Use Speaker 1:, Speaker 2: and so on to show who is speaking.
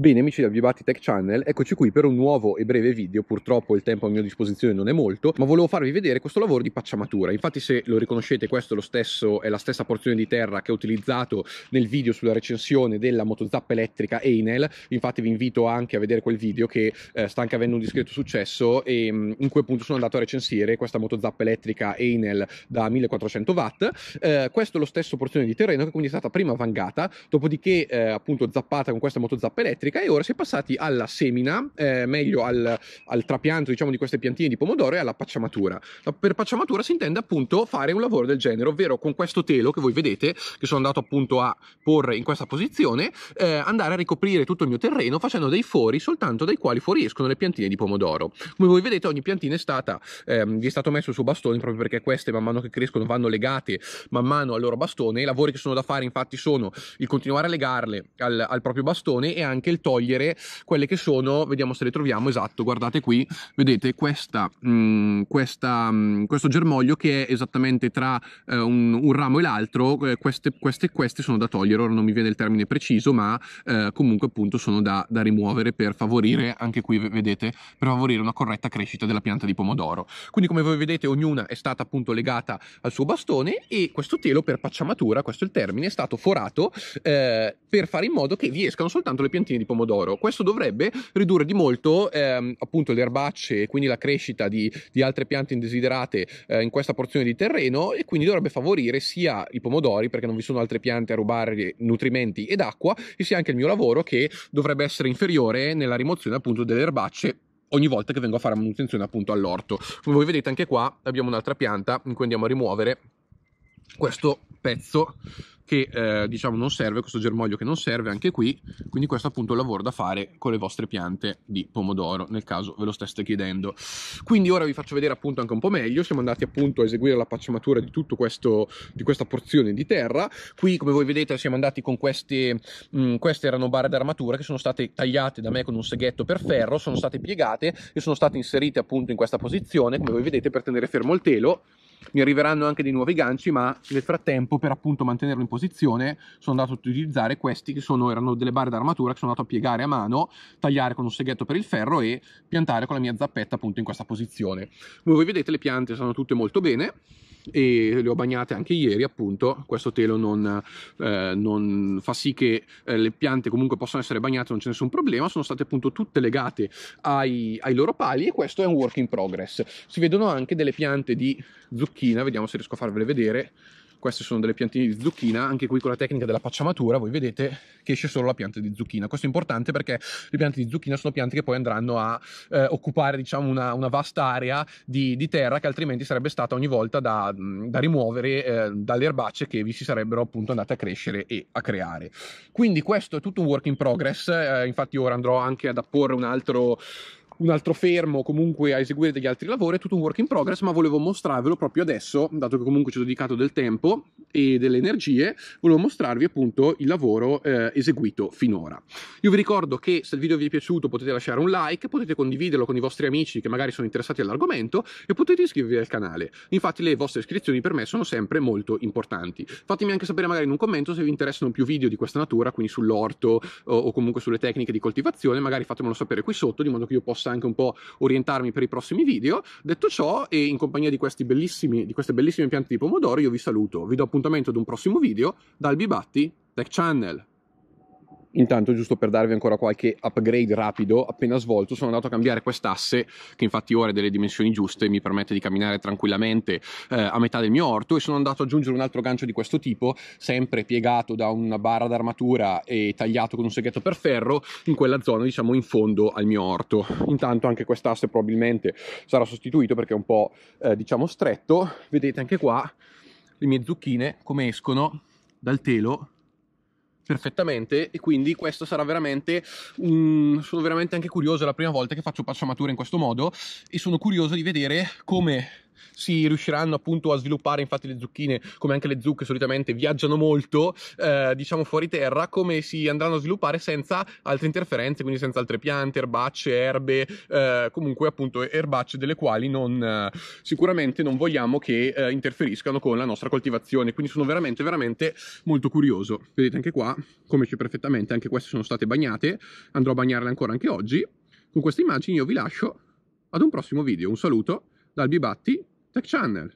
Speaker 1: Bene amici di Avvivati Tech Channel, eccoci qui per un nuovo e breve video, purtroppo il tempo a mia disposizione non è molto, ma volevo farvi vedere questo lavoro di pacciamatura, infatti se lo riconoscete questo è, stesso, è la stessa porzione di terra che ho utilizzato nel video sulla recensione della motozappa elettrica Enel, infatti vi invito anche a vedere quel video che eh, sta anche avendo un discreto successo e mm, in quel punto sono andato a recensire questa motozappa elettrica Enel da 1400 watt, eh, questo è lo stesso porzione di terreno che quindi è stata prima vangata, dopodiché eh, appunto zappata con questa motozappa elettrica elettrica e ora si è passati alla semina, eh, meglio al, al, trapianto diciamo, di queste piantine di pomodoro e alla pacciamatura. Per pacciamatura si intende appunto fare un lavoro del genere, ovvero con questo telo che voi vedete, che sono andato appunto a porre in questa posizione, eh, andare a ricoprire tutto il mio terreno facendo dei fori soltanto dai quali fuoriescono le piantine di pomodoro. Come voi vedete ogni piantina è stata, ehm, gli è stato messo il suo bastone proprio perché queste man mano che crescono vanno legate man mano al loro bastone. I lavori che sono da fare infatti sono il continuare a legarle al, al proprio bastone e anche il togliere quelle che sono, vediamo se le troviamo, esatto, guardate qui, vedete questa, mh, mm, questa, mh, mm, questo germoglio che è esattamente tra eh, un, un, ramo e l'altro, eh, queste, queste, queste sono da togliere, ora non mi viene il termine preciso, ma eh, comunque appunto sono da, da, rimuovere per favorire, anche qui vedete, per favorire una corretta crescita della pianta di pomodoro. Quindi come voi vedete ognuna è stata appunto legata al suo bastone e questo telo per pacciamatura, questo è il termine, è stato forato eh, per fare in modo che vi escano soltanto le piantine di pomodoro pomodoro. Questo dovrebbe ridurre di molto ehm, appunto le erbacce e quindi la crescita di, di altre piante indesiderate eh, in questa porzione di terreno e quindi dovrebbe favorire sia i pomodori perché non vi sono altre piante a rubare nutrimenti ed acqua e sia anche il mio lavoro che dovrebbe essere inferiore nella rimozione appunto delle erbacce ogni volta che vengo a fare manutenzione appunto all'orto. Come voi vedete anche qua abbiamo un'altra pianta in cui andiamo a rimuovere questo pezzo che eh, diciamo non serve, questo germoglio che non serve anche qui, quindi questo è appunto il lavoro da fare con le vostre piante di pomodoro, nel caso ve lo steste chiedendo. Quindi ora vi faccio vedere appunto anche un po' meglio, siamo andati appunto a eseguire la pacciamatura di tutto questo, di questa porzione di terra, qui come voi vedete siamo andati con queste, mh, mm, queste erano barre d'armatura che sono state tagliate da me con un seghetto per ferro, sono state piegate e sono state inserite appunto in questa posizione, come voi vedete per tenere fermo il telo, mi arriveranno anche dei nuovi ganci ma nel frattempo per appunto mantenerlo in posizione sono andato ad utilizzare questi che sono, erano delle barre d'armatura che sono andato a piegare a mano tagliare con un seghetto per il ferro e piantare con la mia zappetta appunto in questa posizione come voi vedete le piante stanno tutte molto bene e le ho bagnate anche ieri appunto questo telo non, eh, non fa sì che eh, le piante comunque possano essere bagnate non c'è nessun problema sono state appunto tutte legate ai, ai, loro pali e questo è un work in progress si vedono anche delle piante di zucchina vediamo se riesco a farvele vedere queste sono delle piantine di zucchina anche qui con la tecnica della pacciamatura voi vedete che esce solo la pianta di zucchina questo è importante perché le piante di zucchina sono piante che poi andranno a eh, occupare diciamo una, una vasta area di, di, terra che altrimenti sarebbe stata ogni volta da, da rimuovere eh, dalle erbacce che vi si sarebbero appunto andate a crescere e a creare quindi questo è tutto un work in progress eh, infatti ora andrò anche ad apporre un altro un altro fermo comunque a eseguire degli altri lavori, è tutto un work in progress, ma volevo mostrarvelo proprio adesso, dato che comunque ci ho dedicato del tempo e delle energie, volevo mostrarvi appunto il lavoro eh, eseguito finora. Io vi ricordo che se il video vi è piaciuto potete lasciare un like, potete condividerlo con i vostri amici che magari sono interessati all'argomento e potete iscrivervi al canale. Infatti le vostre iscrizioni per me sono sempre molto importanti. Fatemi anche sapere magari in un commento se vi interessano più video di questa natura, quindi sull'orto o, o comunque sulle tecniche di coltivazione, magari fatemelo sapere qui sotto, di modo che io possa anche un po' orientarmi per i prossimi video. Detto ciò, e in compagnia di, di queste bellissime piante di pomodoro, io vi saluto, vi do appuntamento appuntamento ad un prossimo video dal Bibatti Tech Channel. Intanto, giusto per darvi ancora qualche upgrade rapido, appena svolto sono andato a cambiare quest'asse, che infatti ora è delle dimensioni giuste, mi permette di camminare tranquillamente eh, a metà del mio orto, e sono andato ad aggiungere un altro gancio di questo tipo, sempre piegato da una barra d'armatura e tagliato con un seghetto per ferro, in quella zona, diciamo, in fondo al mio orto. Intanto anche quest'asse probabilmente sarà sostituito perché è un po', eh, diciamo, stretto. Vedete anche qua le mie zucchine come escono dal telo perfettamente e quindi questo sarà veramente un... sono veramente anche curioso, è la prima volta che faccio passamatura in questo modo e sono curioso di vedere come si riusciranno appunto a sviluppare infatti le zucchine come anche le zucche solitamente viaggiano molto eh, diciamo fuori terra come si andranno a sviluppare senza altre interferenze quindi senza altre piante erbacce erbe eh, comunque appunto erbacce delle quali non, eh, sicuramente non vogliamo che eh, interferiscano con la nostra coltivazione quindi sono veramente veramente molto curioso vedete anche qua come c'è perfettamente anche queste sono state bagnate andrò a bagnarle ancora anche oggi con queste immagini io vi lascio ad un prossimo video un saluto dal Bibatti Tech Channel.